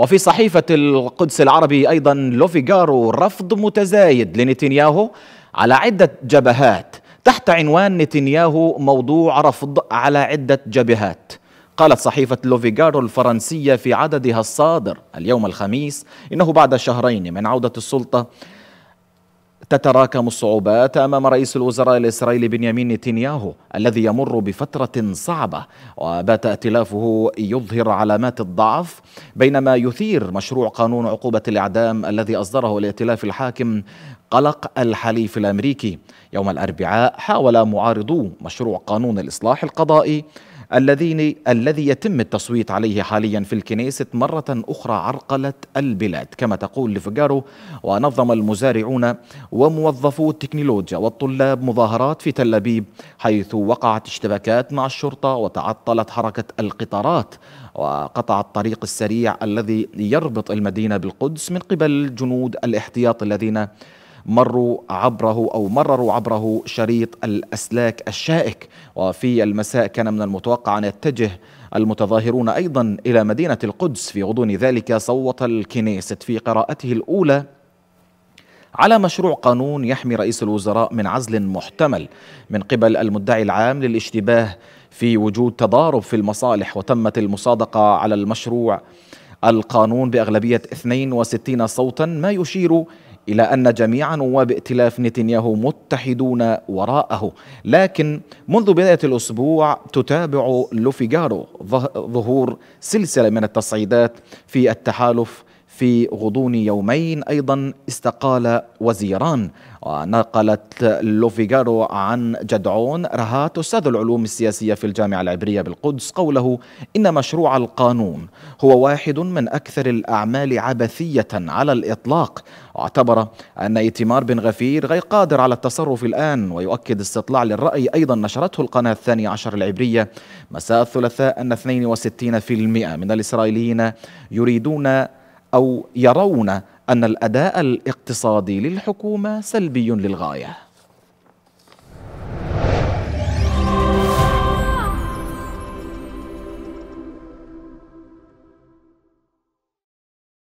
وفي صحيفة القدس العربي أيضا لوفيغارو رفض متزايد لنتنياهو على عدة جبهات تحت عنوان نتنياهو موضوع رفض على عدة جبهات قالت صحيفة لوفيغارو الفرنسية في عددها الصادر اليوم الخميس إنه بعد شهرين من عودة السلطة تتراكم الصعوبات امام رئيس الوزراء الاسرائيلي بنيامين نتنياهو الذي يمر بفتره صعبه وبات ائتلافه يظهر علامات الضعف بينما يثير مشروع قانون عقوبه الاعدام الذي اصدره الائتلاف الحاكم قلق الحليف الامريكي يوم الاربعاء حاول معارضو مشروع قانون الاصلاح القضائي الذين الذي يتم التصويت عليه حاليا في الكنيسة مرة أخرى عرقلت البلاد كما تقول لفجارو ونظم المزارعون وموظفو التكنولوجيا والطلاب مظاهرات في تل أبيب حيث وقعت اشتباكات مع الشرطة وتعطلت حركة القطارات وقطع الطريق السريع الذي يربط المدينة بالقدس من قبل جنود الاحتياط الذين مروا عبره أو مرروا عبره شريط الأسلاك الشائك وفي المساء كان من المتوقع أن يتجه المتظاهرون أيضا إلى مدينة القدس في غضون ذلك صوت الكنيست في قراءته الأولى على مشروع قانون يحمي رئيس الوزراء من عزل محتمل من قبل المدعي العام للاشتباه في وجود تضارب في المصالح وتمت المصادقة على المشروع القانون بأغلبية 62 صوتا ما يشير إلى أن جميع نواب ائتلاف نتنياهو متحدون وراءه لكن منذ بداية الأسبوع تتابع لوفيغارو ظهور سلسلة من التصعيدات في التحالف في غضون يومين أيضا استقال وزيران ونقلت لوفيغارو عن جدعون رهات أستاذ العلوم السياسية في الجامعة العبرية بالقدس قوله إن مشروع القانون هو واحد من أكثر الأعمال عبثية على الإطلاق واعتبر أن إيتمار بن غفير غير قادر على التصرف الآن ويؤكد استطلاع للرأي أيضا نشرته القناة الثانية عشر العبرية مساء الثلاثاء أن 62% من الإسرائيليين يريدون أو يرون أن الأداء الاقتصادي للحكومة سلبي للغاية